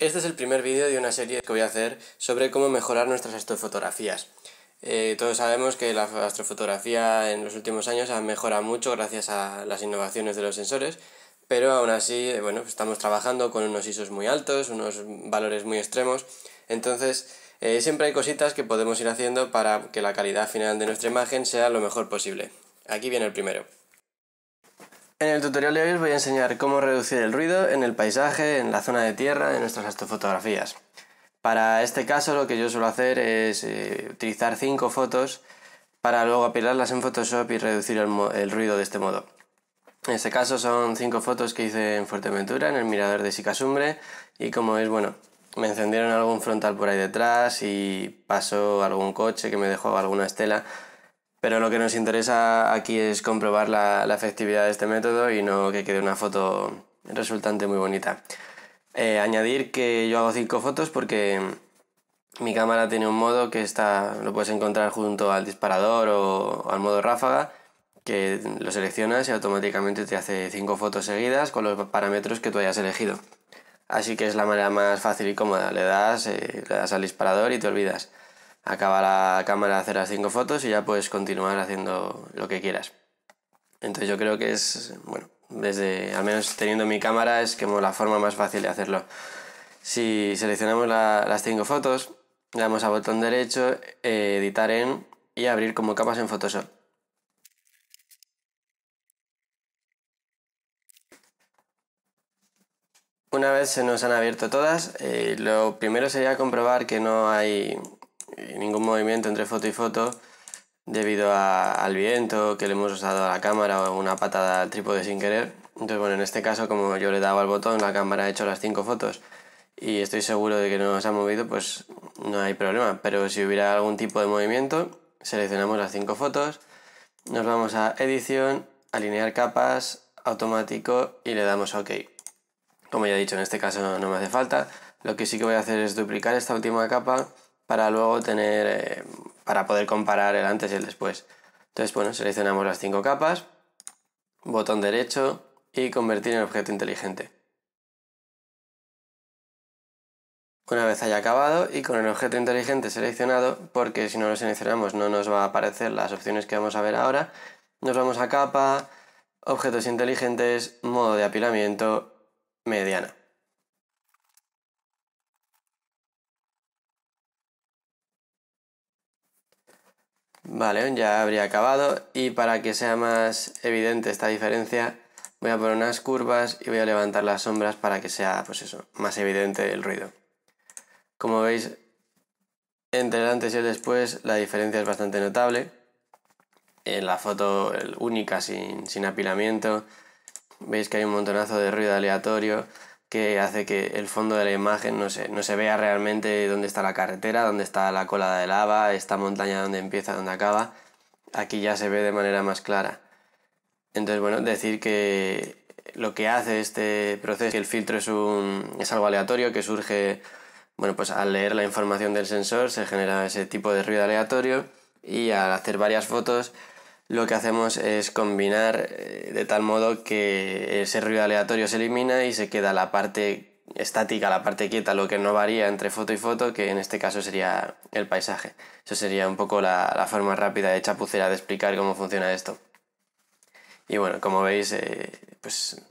Este es el primer vídeo de una serie que voy a hacer sobre cómo mejorar nuestras astrofotografías. Eh, todos sabemos que la astrofotografía en los últimos años ha mejorado mucho gracias a las innovaciones de los sensores, pero aún así, eh, bueno, estamos trabajando con unos ISOs muy altos, unos valores muy extremos, entonces eh, siempre hay cositas que podemos ir haciendo para que la calidad final de nuestra imagen sea lo mejor posible. Aquí viene el primero. En el tutorial de hoy os voy a enseñar cómo reducir el ruido en el paisaje, en la zona de tierra, en nuestras astrofotografías. Para este caso lo que yo suelo hacer es eh, utilizar cinco fotos para luego apilarlas en Photoshop y reducir el, ruido de este modo. En este caso son cinco fotos que hice en Fuerteventura, en el mirador de Sicasumbre, y como es bueno, me encendieron algún frontal por ahí detrás y pasó algún coche que me dejó alguna estela, pero lo que nos interesa aquí es comprobar la, efectividad de este método y no que quede una foto resultante muy bonita. Eh, añadir que yo hago 5 fotos porque mi cámara tiene un modo que está, lo puedes encontrar junto al disparador o, al modo ráfaga, que lo seleccionas y automáticamente te hace cinco fotos seguidas con los parámetros que tú hayas elegido. Así que es la manera más fácil y cómoda. Le das, eh, le das al disparador y te olvidas acaba la cámara de hacer las cinco fotos y ya puedes continuar haciendo lo que quieras. Entonces yo creo que es, bueno, desde, al menos teniendo mi cámara, es como la forma más fácil de hacerlo. Si seleccionamos las cinco fotos, le damos a botón derecho, eh, editar en y abrir como capas en Photoshop. Una vez se nos han abierto todas, eh, lo primero sería comprobar que no hay ningún movimiento entre foto y foto debido al viento que le hemos usado a la cámara o una patada al trípode sin querer. Entonces, bueno, en este caso, como yo le daba al botón, la cámara ha hecho las cinco fotos y estoy seguro de que no se ha movido, pues no hay problema. Pero si hubiera algún tipo de movimiento, seleccionamos las cinco fotos, nos vamos a edición, alinear capas, automático y le damos OK. Como ya he dicho, en este caso no me hace falta. Lo que sí que voy a hacer es duplicar esta última capa para luego tener, eh, para poder comparar el antes y el después. Entonces, bueno, seleccionamos las cinco capas, botón derecho y convertir en objeto inteligente. Una vez haya acabado y con el objeto inteligente seleccionado, porque si no lo seleccionamos no nos va a aparecer las opciones que vamos a ver ahora, nos vamos a capa, objetos inteligentes, modo de apilamiento, mediana. Vale, ya habría acabado y para que sea más evidente esta diferencia voy a poner unas curvas y voy a levantar las sombras para que sea pues eso, más evidente el ruido. Como veis, entre el antes y el después la diferencia es bastante notable. En la foto única sin, sin apilamiento veis que hay un montonazo de ruido aleatorio que hace que el fondo de la imagen no se, vea realmente dónde está la carretera, dónde está la cola de lava, esta montaña dónde empieza, dónde acaba. Aquí ya se ve de manera más clara. Entonces, bueno, decir que lo que hace este proceso, que el filtro es, un, es algo aleatorio que surge, bueno, pues al leer la información del sensor se genera ese tipo de ruido aleatorio y al hacer varias fotos lo que hacemos es combinar eh, de tal modo que ese ruido aleatorio se elimina y se queda la parte estática, la parte quieta, lo que no varía entre foto y foto, que en este caso sería el paisaje. Eso sería un poco la, forma rápida de chapucera de explicar cómo funciona esto. Y bueno, como veis, eh, pues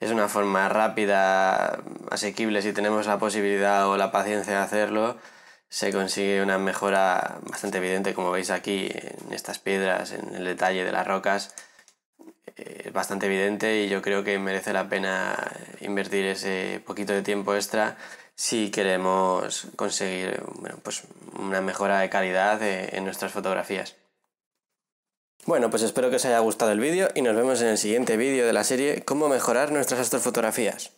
es una forma rápida, asequible si tenemos la posibilidad o la paciencia de hacerlo se consigue una mejora bastante evidente, como veis aquí en estas piedras, en el detalle de las rocas. Eh, es bastante evidente y yo creo que merece la pena invertir ese poquito de tiempo extra si queremos conseguir pues una mejora de calidad eh, en nuestras fotografías. Bueno, pues espero que os haya gustado el vídeo y nos vemos en el siguiente vídeo de la serie Cómo mejorar nuestras astrofotografías.